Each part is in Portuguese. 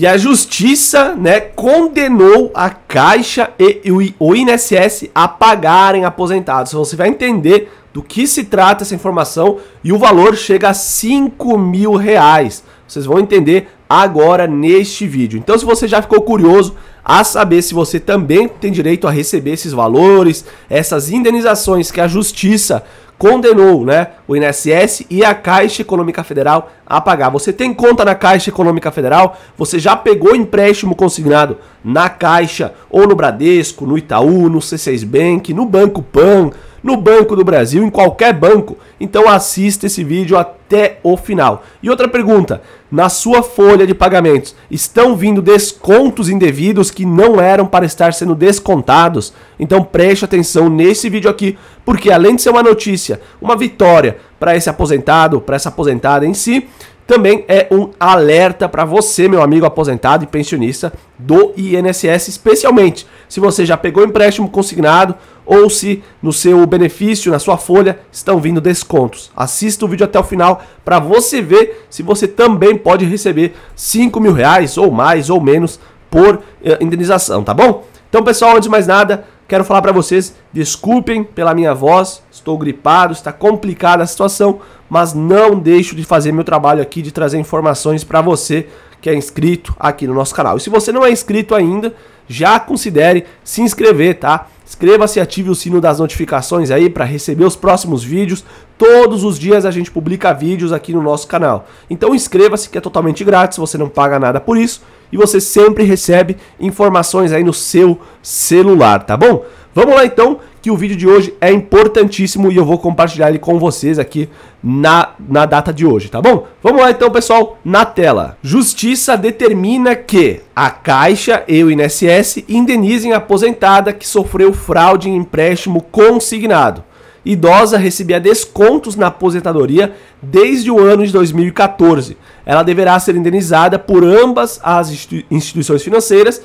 E a justiça, né, condenou a Caixa e o INSS a pagarem aposentados. Você vai entender do que se trata essa informação e o valor chega a 5 mil reais. Vocês vão entender agora neste vídeo. Então, se você já ficou curioso a saber se você também tem direito a receber esses valores, essas indenizações que a justiça condenou né, o INSS e a Caixa Econômica Federal a pagar. Você tem conta na Caixa Econômica Federal? Você já pegou empréstimo consignado na Caixa ou no Bradesco, no Itaú, no C6 Bank, no Banco Pan, no Banco do Brasil, em qualquer banco. Então assista esse vídeo até o final. E outra pergunta: na sua folha de pagamentos estão vindo descontos indevidos que não eram para estar sendo descontados? Então preste atenção nesse vídeo aqui, porque além de ser uma notícia, uma vitória para esse aposentado, para essa aposentada em si, também é um alerta para você, meu amigo aposentado e pensionista do INSS, especialmente se você já pegou empréstimo consignado ou se no seu benefício, na sua folha, estão vindo descontos. Assista o vídeo até o final para você ver se você também pode receber 5 mil reais ou mais ou menos por eh, indenização, tá bom? Então, pessoal, antes de mais nada, quero falar para vocês, desculpem pela minha voz, estou gripado, está complicada a situação, mas não deixo de fazer meu trabalho aqui de trazer informações para você que é inscrito aqui no nosso canal. E se você não é inscrito ainda, já considere se inscrever, tá? Inscreva-se, ative o sino das notificações aí para receber os próximos vídeos. Todos os dias a gente publica vídeos aqui no nosso canal. Então inscreva-se que é totalmente grátis, você não paga nada por isso e você sempre recebe informações aí no seu celular, tá bom? Vamos lá então, que o vídeo de hoje é importantíssimo e eu vou compartilhar ele com vocês aqui na, na data de hoje, tá bom? Vamos lá então, pessoal, na tela. Justiça determina que a Caixa e o INSS indenizem a aposentada que sofreu fraude em empréstimo consignado. Idosa recebia descontos na aposentadoria desde o ano de 2014. Ela deverá ser indenizada por ambas as instituições financeiras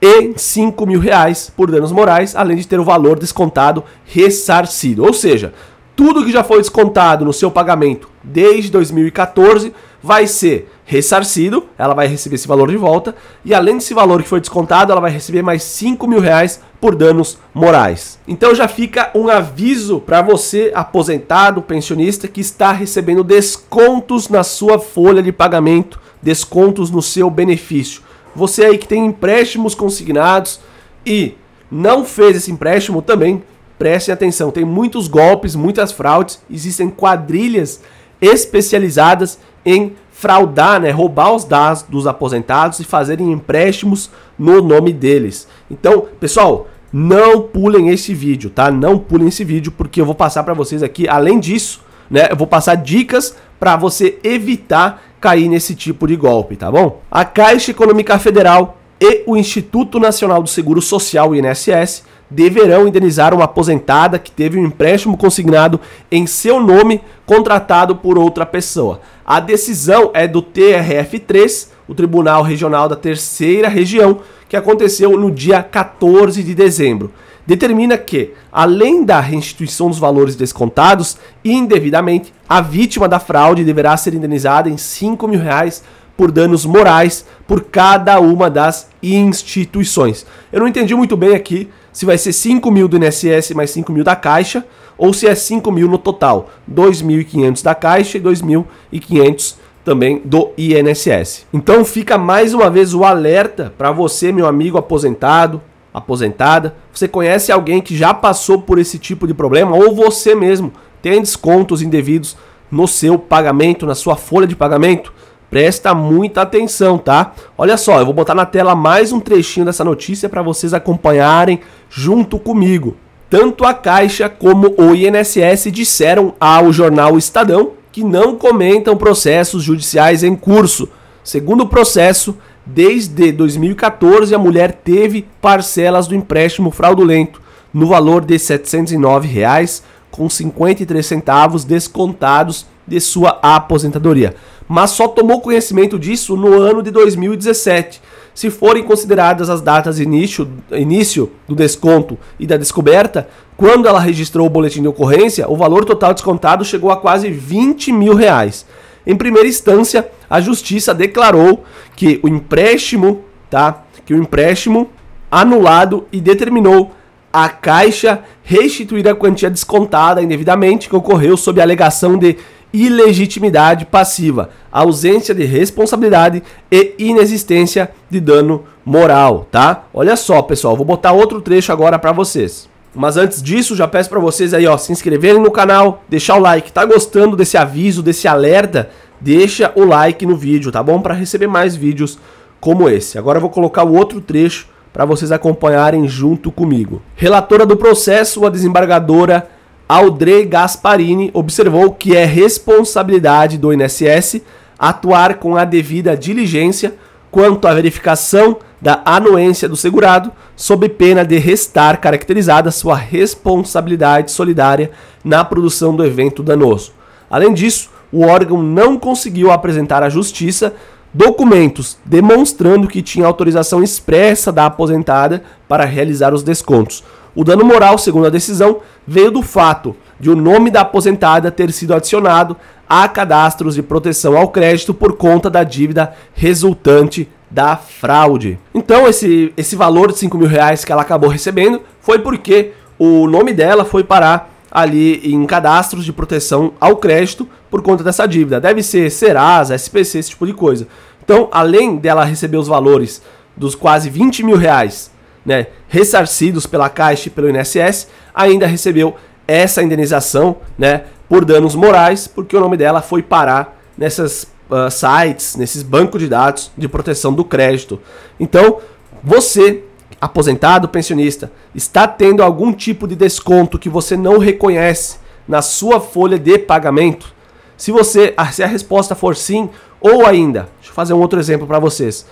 e 5 mil reais por danos morais, além de ter o valor descontado ressarcido. Ou seja, tudo que já foi descontado no seu pagamento desde 2014 vai ser ressarcido, ela vai receber esse valor de volta, e além desse valor que foi descontado, ela vai receber mais 5 mil reais por danos morais. Então já fica um aviso para você, aposentado, pensionista, que está recebendo descontos na sua folha de pagamento, descontos no seu benefício. Você aí que tem empréstimos consignados e não fez esse empréstimo também, preste atenção. Tem muitos golpes, muitas fraudes, existem quadrilhas especializadas em fraudar, né, roubar os dados dos aposentados e fazerem empréstimos no nome deles. Então, pessoal, não pulem esse vídeo, tá? Não pulem esse vídeo porque eu vou passar para vocês aqui, além disso, né, eu vou passar dicas para você evitar cair nesse tipo de golpe, tá bom? A Caixa Econômica Federal e o Instituto Nacional do Seguro Social, INSS, deverão indenizar uma aposentada que teve um empréstimo consignado em seu nome contratado por outra pessoa. A decisão é do TRF3, o Tribunal Regional da Terceira Região, que aconteceu no dia 14 de dezembro determina que, além da restituição dos valores descontados indevidamente, a vítima da fraude deverá ser indenizada em R$ mil reais por danos morais por cada uma das instituições. Eu não entendi muito bem aqui se vai ser R$ mil do INSS mais R$ mil da Caixa ou se é R$ mil no total, 2.500 da Caixa e 2.500 também do INSS. Então fica mais uma vez o alerta para você, meu amigo aposentado, aposentada, você conhece alguém que já passou por esse tipo de problema ou você mesmo tem descontos indevidos no seu pagamento, na sua folha de pagamento? Presta muita atenção, tá? Olha só, eu vou botar na tela mais um trechinho dessa notícia para vocês acompanharem junto comigo. Tanto a Caixa como o INSS disseram ao jornal Estadão que não comentam processos judiciais em curso. Segundo o processo, Desde 2014, a mulher teve parcelas do empréstimo fraudulento no valor de R$ 709,53 descontados de sua aposentadoria, mas só tomou conhecimento disso no ano de 2017. Se forem consideradas as datas de início, início do desconto e da descoberta, quando ela registrou o boletim de ocorrência, o valor total descontado chegou a quase 20 mil reais. Em primeira instância, a justiça declarou que o empréstimo, tá? Que o empréstimo anulado e determinou a Caixa restituir a quantia descontada indevidamente que ocorreu sob a alegação de ilegitimidade passiva, ausência de responsabilidade e inexistência de dano moral, tá? Olha só, pessoal, vou botar outro trecho agora para vocês. Mas antes disso, já peço para vocês aí, ó, se inscreverem no canal, deixar o like. Tá gostando desse aviso, desse alerta? Deixa o like no vídeo, tá bom? Para receber mais vídeos como esse. Agora eu vou colocar o outro trecho para vocês acompanharem junto comigo. Relatora do processo, a desembargadora Aldré Gasparini observou que é responsabilidade do INSS atuar com a devida diligência quanto à verificação da anuência do segurado, sob pena de restar caracterizada sua responsabilidade solidária na produção do evento danoso. Além disso, o órgão não conseguiu apresentar à justiça documentos demonstrando que tinha autorização expressa da aposentada para realizar os descontos. O dano moral, segundo a decisão, veio do fato de o nome da aposentada ter sido adicionado a cadastros de proteção ao crédito por conta da dívida resultante da fraude. Então, esse, esse valor de 5 mil reais que ela acabou recebendo foi porque o nome dela foi parar ali em cadastros de proteção ao crédito por conta dessa dívida. Deve ser Serasa, SPC, esse tipo de coisa. Então, além dela receber os valores dos quase 20 mil reais né, ressarcidos pela Caixa e pelo INSS, ainda recebeu essa indenização né, por danos morais, porque o nome dela foi parar nessas uh, sites, nesses bancos de dados de proteção do crédito. Então, você, aposentado, pensionista, está tendo algum tipo de desconto que você não reconhece na sua folha de pagamento? Se você, ah, se a resposta for sim, ou ainda, deixa eu fazer um outro exemplo para vocês.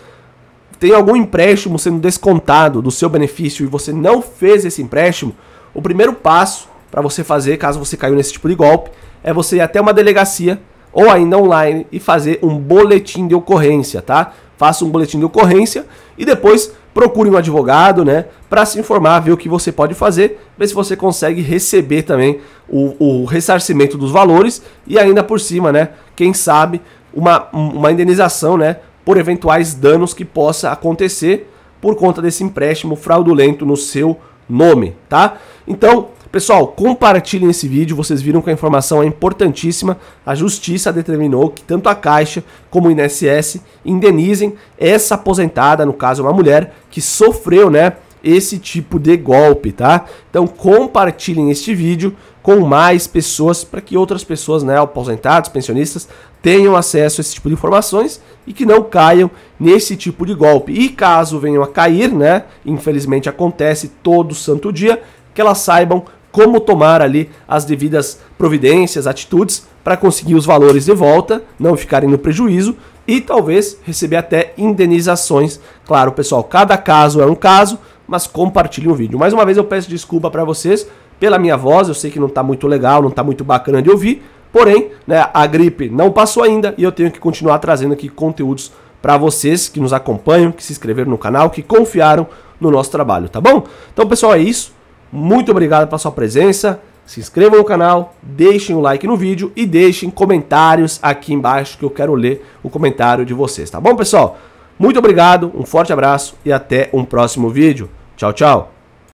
Tem algum empréstimo sendo descontado do seu benefício e você não fez esse empréstimo? O primeiro passo para você fazer, caso você caiu nesse tipo de golpe, é você ir até uma delegacia ou ainda online e fazer um boletim de ocorrência, tá? Faça um boletim de ocorrência e depois procure um advogado, né, para se informar, ver o que você pode fazer, ver se você consegue receber também o, o ressarcimento dos valores e ainda por cima, né, quem sabe uma, uma indenização, né, por eventuais danos que possa acontecer por conta desse empréstimo fraudulento no seu nome, tá? Então, Pessoal, compartilhem esse vídeo, vocês viram que a informação é importantíssima. A justiça determinou que tanto a Caixa como o INSS indenizem essa aposentada, no caso uma mulher, que sofreu, né, esse tipo de golpe, tá? Então compartilhem este vídeo com mais pessoas para que outras pessoas, né, aposentados, pensionistas, tenham acesso a esse tipo de informações e que não caiam nesse tipo de golpe. E caso venham a cair, né, infelizmente acontece todo santo dia, que elas saibam como tomar ali as devidas providências, atitudes para conseguir os valores de volta, não ficarem no prejuízo e talvez receber até indenizações. Claro, pessoal, cada caso é um caso, mas compartilhe o vídeo. Mais uma vez eu peço desculpa para vocês pela minha voz, eu sei que não está muito legal, não está muito bacana de ouvir, porém, né, a gripe não passou ainda e eu tenho que continuar trazendo aqui conteúdos para vocês que nos acompanham, que se inscreveram no canal, que confiaram no nosso trabalho, tá bom? Então, pessoal, é isso. Muito obrigado pela sua presença. Se inscrevam no canal, deixem o um like no vídeo e deixem comentários aqui embaixo que eu quero ler o comentário de vocês, tá bom, pessoal? Muito obrigado, um forte abraço e até um próximo vídeo. Tchau, tchau.